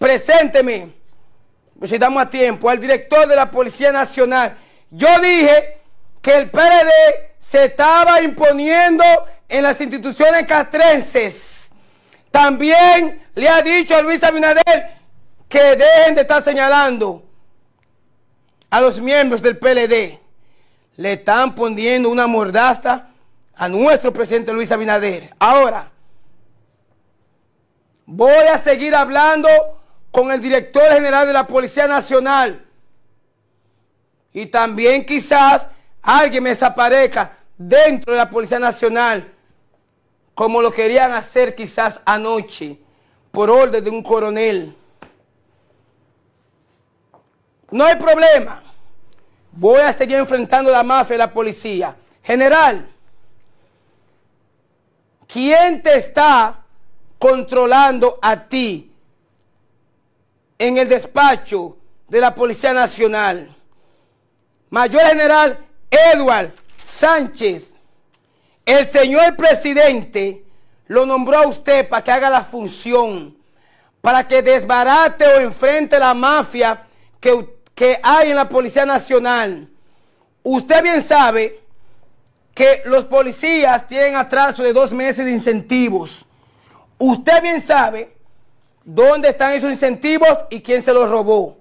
Presénteme, pues, si damos a tiempo, al director de la Policía Nacional. Yo dije que el PLD se estaba imponiendo en las instituciones castrenses. También le ha dicho a Luis Abinader que dejen de estar señalando a los miembros del PLD. Le están poniendo una mordaza a nuestro presidente Luis Abinader. Ahora, Voy a seguir hablando con el director general de la Policía Nacional. Y también quizás alguien me desaparezca dentro de la Policía Nacional, como lo querían hacer quizás anoche, por orden de un coronel. No hay problema. Voy a seguir enfrentando a la mafia y la policía. General, ¿quién te está controlando a ti en el despacho de la Policía Nacional. Mayor General Edward Sánchez, el señor presidente lo nombró a usted para que haga la función, para que desbarate o enfrente la mafia que, que hay en la Policía Nacional. Usted bien sabe que los policías tienen atraso de dos meses de incentivos. Usted bien sabe dónde están esos incentivos y quién se los robó.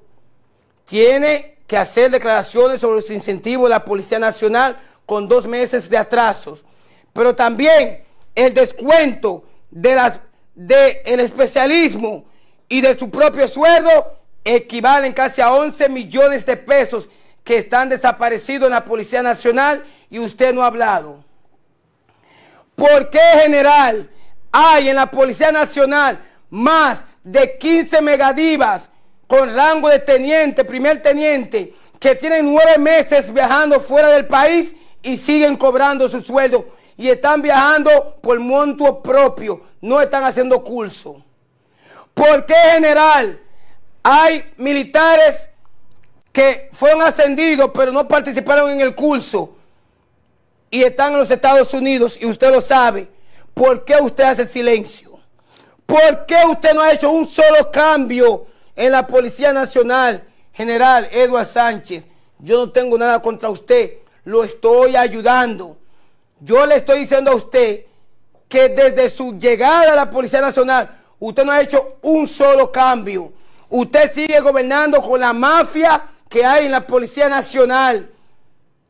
Tiene que hacer declaraciones sobre los incentivos de la Policía Nacional con dos meses de atrasos. Pero también el descuento de del especialismo y de su propio sueldo equivalen casi a 11 millones de pesos que están desaparecidos en la Policía Nacional y usted no ha hablado. ¿Por qué, general? hay en la Policía Nacional más de 15 megadivas con rango de teniente, primer teniente, que tienen nueve meses viajando fuera del país y siguen cobrando su sueldo y están viajando por monto propio, no están haciendo curso. ¿Por qué general hay militares que fueron ascendidos pero no participaron en el curso y están en los Estados Unidos y usted lo sabe? ¿Por qué usted hace silencio? ¿Por qué usted no ha hecho un solo cambio en la Policía Nacional, General Eduardo Sánchez? Yo no tengo nada contra usted, lo estoy ayudando. Yo le estoy diciendo a usted que desde su llegada a la Policía Nacional, usted no ha hecho un solo cambio. Usted sigue gobernando con la mafia que hay en la Policía Nacional.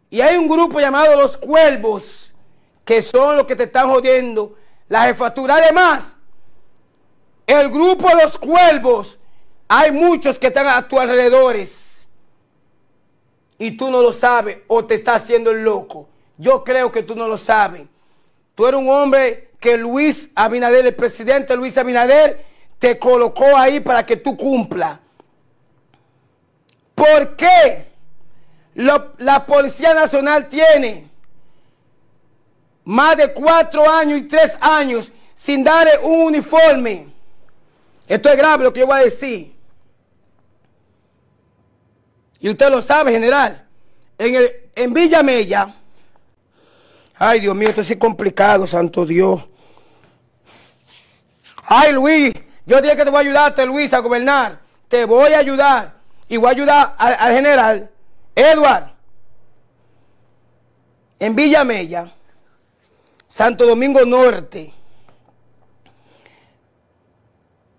Y hay un grupo llamado los cuervos, que son los que te están jodiendo la jefatura. Además, el grupo de los cuervos, hay muchos que están a tus alrededores. Y tú no lo sabes o te está haciendo el loco. Yo creo que tú no lo sabes. Tú eres un hombre que Luis Abinader, el presidente Luis Abinader, te colocó ahí para que tú cumpla. ¿Por qué la Policía Nacional tiene más de cuatro años y tres años sin darle un uniforme. Esto es grave lo que yo voy a decir. Y usted lo sabe, general. En, el, en Villa Mella. Ay, Dios mío, esto es complicado, santo Dios. Ay, Luis, yo dije que te voy a ayudarte, Luis, a gobernar. Te voy a ayudar. Y voy a ayudar al, al general Edward. En Villa Mella. Santo Domingo Norte,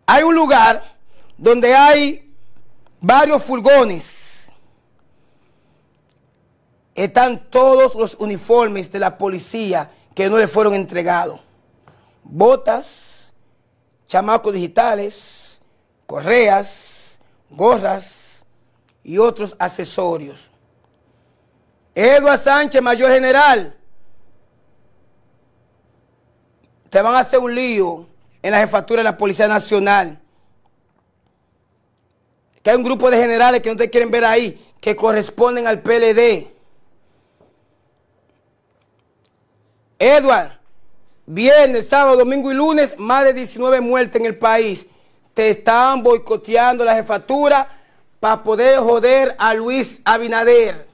hay un lugar donde hay varios furgones. Están todos los uniformes de la policía que no le fueron entregados. Botas, chamacos digitales, correas, gorras y otros accesorios. Eduardo Sánchez, mayor general Te van a hacer un lío en la jefatura de la Policía Nacional. Que hay un grupo de generales que no te quieren ver ahí, que corresponden al PLD. Edward, viernes, sábado, domingo y lunes, más de 19 muertes en el país. Te están boicoteando la jefatura para poder joder a Luis Abinader.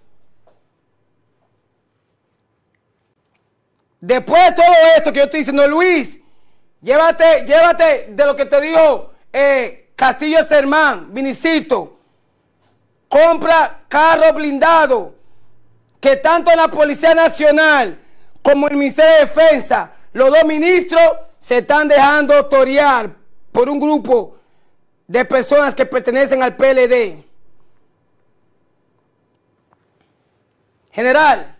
Después de todo esto que yo estoy diciendo, Luis, llévate, llévate de lo que te dijo eh, Castillo Sermán, Vinicito. Compra carro blindado que tanto la Policía Nacional como el Ministerio de Defensa, los dos ministros, se están dejando torear por un grupo de personas que pertenecen al PLD. General,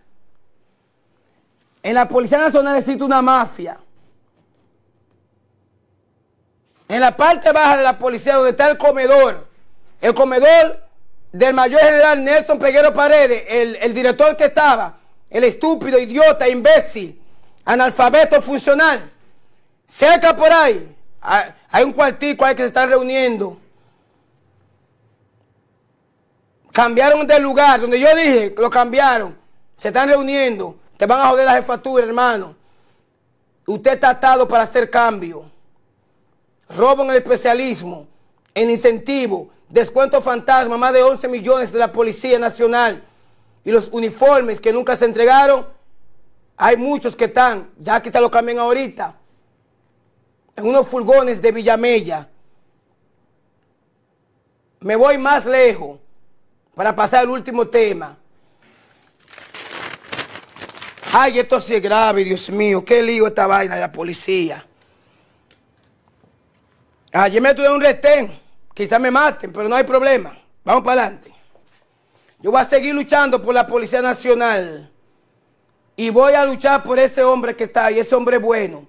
en la Policía Nacional existe una mafia. En la parte baja de la policía donde está el comedor, el comedor del mayor general Nelson Peguero Paredes, el, director que estaba, el estúpido, idiota, imbécil, analfabeto funcional. Cerca por ahí, hay un cuartico ahí que se están reuniendo. Cambiaron de lugar, donde yo dije, lo cambiaron. Se están reuniendo. Te van a joder la jefatura, hermano. Usted está atado para hacer cambio. Roban el especialismo, en incentivo, descuento fantasma, más de 11 millones de la Policía Nacional y los uniformes que nunca se entregaron. Hay muchos que están, ya quizá lo cambien ahorita, en unos furgones de Villamella. Me voy más lejos para pasar el último tema. Ay, esto sí es grave, Dios mío. Qué lío esta vaina de la policía. Ayer me tuve un restén, Quizás me maten, pero no hay problema. Vamos para adelante. Yo voy a seguir luchando por la Policía Nacional. Y voy a luchar por ese hombre que está ahí, ese hombre es bueno.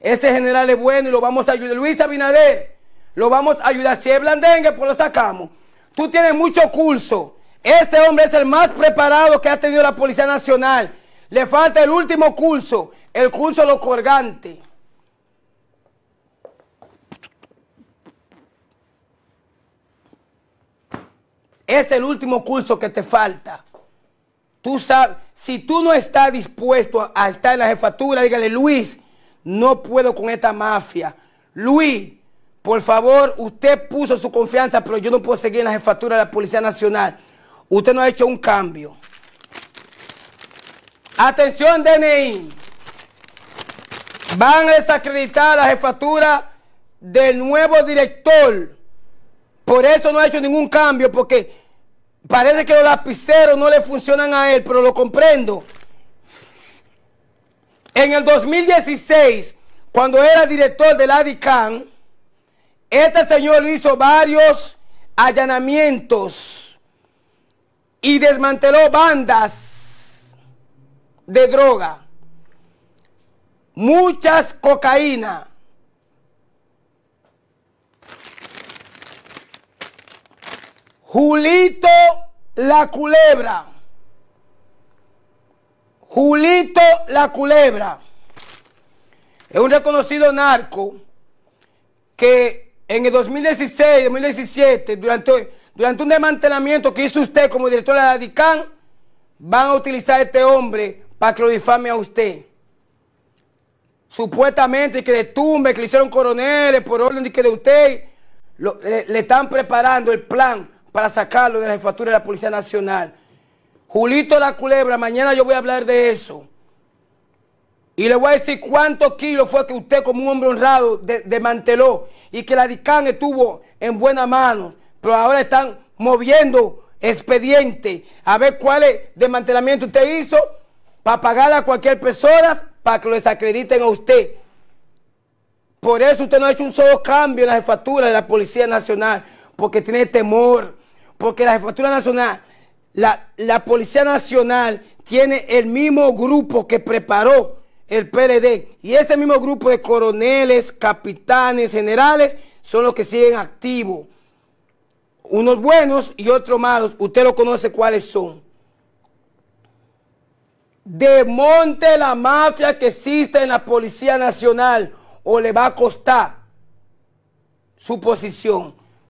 Ese general es bueno y lo vamos a ayudar. Luis Abinader, lo vamos a ayudar. Si es blandengue, pues lo sacamos. Tú tienes mucho curso. Este hombre es el más preparado que ha tenido la Policía Nacional. Le falta el último curso, el curso de los colgantes. Es el último curso que te falta. Tú sabes, si tú no estás dispuesto a estar en la jefatura, dígale, Luis, no puedo con esta mafia. Luis, por favor, usted puso su confianza, pero yo no puedo seguir en la jefatura de la Policía Nacional. Usted no ha hecho un cambio. Atención, DNI. Van a desacreditar la jefatura del nuevo director. Por eso no ha hecho ningún cambio, porque parece que los lapiceros no le funcionan a él, pero lo comprendo. En el 2016, cuando era director del ADICAN, este señor hizo varios allanamientos y desmanteló bandas de droga, muchas cocaína. Julito la culebra. Julito la culebra. Es un reconocido narco que en el 2016, 2017, durante, durante un desmantelamiento que hizo usted como director de la DICAN, van a utilizar a este hombre para que lo difame a usted. Supuestamente que de tumbe, que le hicieron coroneles por orden de que de usted le, están preparando el plan para sacarlo de la jefatura de la Policía Nacional. Julito la culebra, mañana yo voy a hablar de eso. Y le voy a decir cuántos kilos fue que usted como un hombre honrado desmanteló y que la DICAN estuvo en buenas manos, pero ahora están moviendo expediente a ver cuál desmantelamiento usted hizo para pagar a cualquier persona para que lo desacrediten a usted. Por eso usted no ha hecho un solo cambio en la jefatura de la Policía Nacional, porque tiene temor, porque la jefatura nacional, la, la Policía Nacional tiene el mismo grupo que preparó el PLD. Y ese mismo grupo de coroneles, capitanes, generales, son los que siguen activos. Unos buenos y otros malos. Usted lo conoce cuáles son. Demonte la mafia que existe en la Policía Nacional o le va a costar su posición.